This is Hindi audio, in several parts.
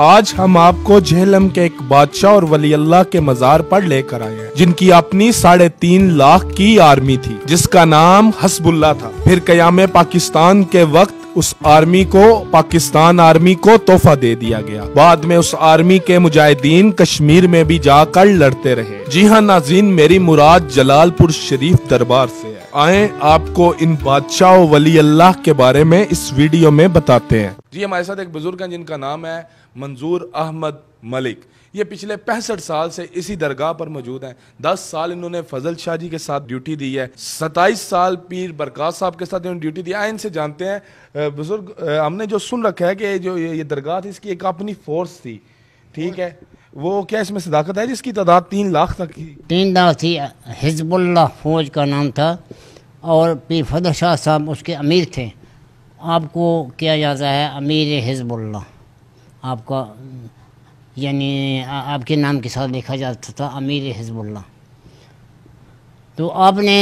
आज हम आपको झेलम के एक बादशाह और वली अल्लाह के मजार पर लेकर आए हैं जिनकी अपनी साढ़े तीन लाख की आर्मी थी जिसका नाम हसबुल्ला था फिर कयाम पाकिस्तान के वक्त उस आर्मी को पाकिस्तान आर्मी को तोहफा दे दिया गया बाद में उस आर्मी के मुजाहिदीन कश्मीर में भी जाकर लड़ते रहे जी हाँ नाजीन मेरी मुराद जलालपुर शरीफ दरबार से आए आपको इन बादशाह वली अल्लाह के बारे में इस वीडियो में बताते हैं जी हमारे साथ एक बुजुर्ग हैं जिनका नाम है मंजूर अहमद मलिक ये पिछले पैंसठ साल से इसी दरगाह पर मौजूद हैं दस साल इन्होंने फजल शाह जी के साथ ड्यूटी दी है सताईस साल पीर बरकात साहब के साथ इन्होंने ड्यूटी दी है इनसे जानते हैं बुजुर्ग हमने जो सुन रखा है कि जो ये दरगाह थी इसकी एक अपनी फोर्स थी ठीक है वो क्या इसमें सदाकत है जिसकी तादाद तीन लाख तक थी तीन लाख थी हिजबुल्ला फौज का नाम था और पी फदर शाह साहब उसके अमीर थे आपको किया जाता है अमीर हिजबुल्ला आपका यानी आपके नाम के साथ लिखा जाता था अमीर हिजबुल्ला तो आपने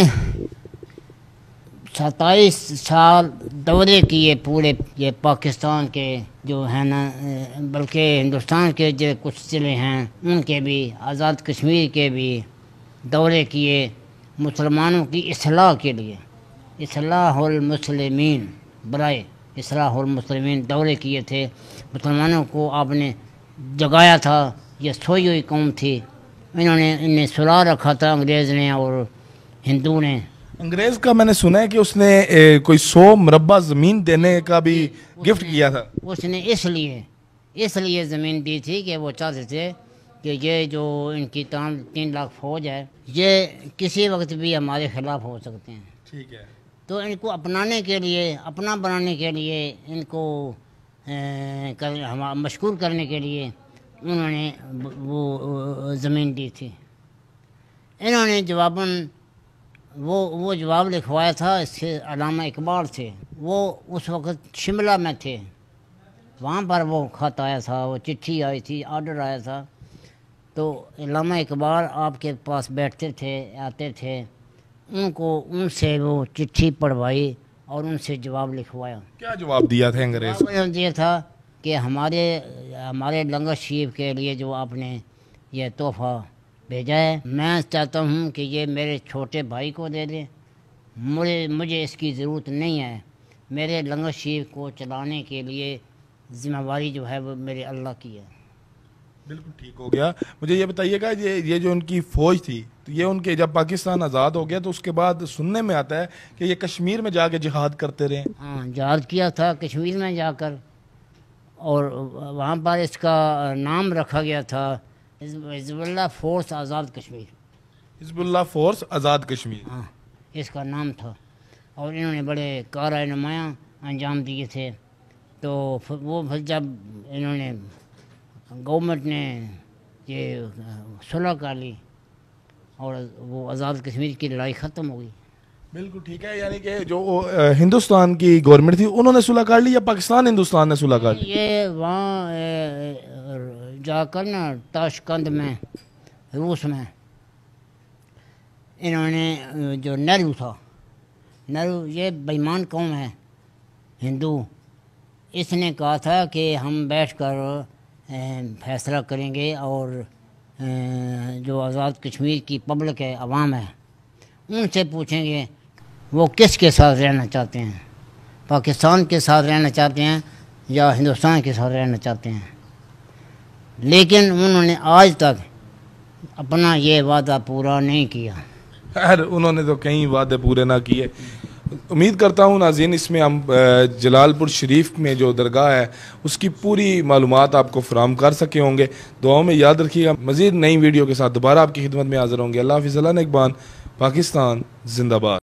सत्ताईस साल दौरे किए पूरे ये पाकिस्तान के जो है ना बल्कि हिंदुस्तान के जो कुछ ज़िले हैं उनके भी आज़ाद कश्मीर के भी दौरे किए मुसलमानों की असलाह के लिए असलाहमसलमिन बरए असलाहमसलमिन दौरे किए थे मुसलमानों को आपने जगाया था ये सोई हुई कौम थी इन्होंने इन्हें सुला रखा था अंग्रेज़ ने और हिंदू ने अंग्रेज का मैंने सुना है कि उसने ए, कोई सौ मुरबा जमीन देने का भी गिफ्ट किया था उसने इसलिए इसलिए ज़मीन दी थी कि वो चाहते थे कि ये जो इनकी तान तीन लाख फौज है ये किसी वक्त भी हमारे खिलाफ हो सकते हैं ठीक है तो इनको अपनाने के लिए अपना बनाने के लिए इनको कर मशहूर करने के लिए उन्होंने वो ज़मीन दी थी इन्होंने जवाबन वो वो जवाब लिखवाया था इसके अलामा इकबाल से वो उस वक़्त शिमला में थे वहाँ पर वो ख़त आया था वो चिट्ठी आई थी आर्डर आया था तो अलामा इकबाल आपके पास बैठते थे आते थे उनको उनसे वो चिट्ठी पढ़वाई और उनसे जवाब लिखवाया क्या जवाब दिया था अंग्रेज ये था कि हमारे हमारे लंगर शरीफ के लिए जो आपने ये तोहफ़ा भेजा है मैं चाहता हूँ कि ये मेरे छोटे भाई को दे दें मुझे मुझे इसकी ज़रूरत नहीं है मेरे लंगर शरीफ को चलाने के लिए जिम्मेवारी जो है वो मेरे अल्लाह की है बिल्कुल ठीक हो गया मुझे ये बताइएगा ये ये जो उनकी फ़ौज थी तो ये उनके जब पाकिस्तान आज़ाद हो गया तो उसके बाद सुनने में आता है कि ये कश्मीर में जाके जिहाद करते रहे हाँ जहाद किया था कश्मीर में जाकर और वहाँ पर इसका नाम रखा गया था हिजबुल्ला फोर्स आज़ाद कश्मीर हिजबुल्ला फोर्स आज़ाद कश्मीर हाँ इसका नाम था और इन्होंने बड़े कारा नुमाया अंजाम दिए थे तो वो फिर जब इन्होंने गवर्नमेंट ने ये सुलह कर ली और वो आज़ाद कश्मीर की लड़ाई ख़त्म हो गई बिल्कुल ठीक है यानी कि जो हिंदुस्तान की गवर्नमेंट थी उन्होंने सुलह कर ली या पाकिस्तान हिंदुस्तान ने सुलह कर ली ये वहाँ जाकर ना ताशकंद में रूस में इन्होंने जो नेहरू था नेहरू ये बेईमान कौम है हिंदू इसने कहा था कि हम बैठकर फैसला करेंगे और जो आज़ाद कश्मीर की पब्लिक है आवाम है उनसे पूछेंगे वो किस के साथ रहना चाहते हैं पाकिस्तान के साथ रहना चाहते हैं या हिंदुस्तान के साथ रहना चाहते हैं लेकिन उन्होंने आज तक अपना ये वादा पूरा नहीं किया खैर उन्होंने तो कई वादे पूरे ना किए उम्मीद करता हूँ नाजीन इसमें हम जलालपुर शरीफ में जो दरगाह है उसकी पूरी मालूम आपको फ्राहम कर सके होंगे दुआओं में याद रखिएगा मज़ीद नई वीडियो के साथ दोबारा आपकी खिदमत में हाजिर होंगे अल्लाह हाफिज़ अल्लाह पाकिस्तान जिंदाबाद